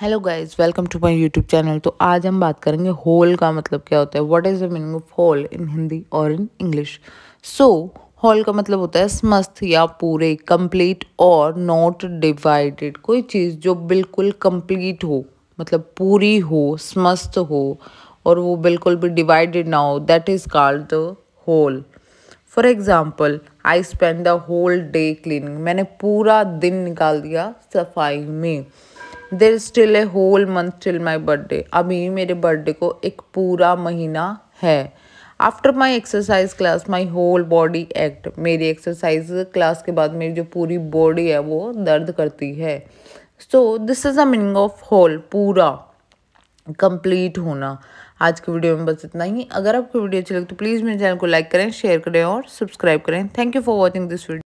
hello guys welcome to my YouTube channel तो आज हम बात करेंगे होल का मतलब क्या होता है what is the meaning of whole in Hindi और इन इंग्लिश सो होल का मतलब होता है समस्त या पूरे कंप्लीट और नॉट डिवाइडेड कोई चीज़ जो बिल्कुल कंप्लीट हो मतलब पूरी हो समस्त हो और वो बिल्कुल भी डिवाइडेड ना हो that is called the whole for example I spend the whole day cleaning मैंने पूरा दिन निकाल दिया सफाई में there still a whole month till my birthday अभी मेरे बर्थडे को एक पूरा महीना है after my exercise class my whole body ached मेरी एक्सरसाइज क्लास के बाद मेरी जो पूरी बॉडी है वो दर्द करती है so this is a meaning of whole पूरा कंप्लीट होना आज की वीडियो में बस इतना ही अगर आपको वीडियो अच्छी लगे तो प्लीज़ मेरे चैनल को लाइक करें शेयर करें और सब्सक्राइब करें thank you for watching this video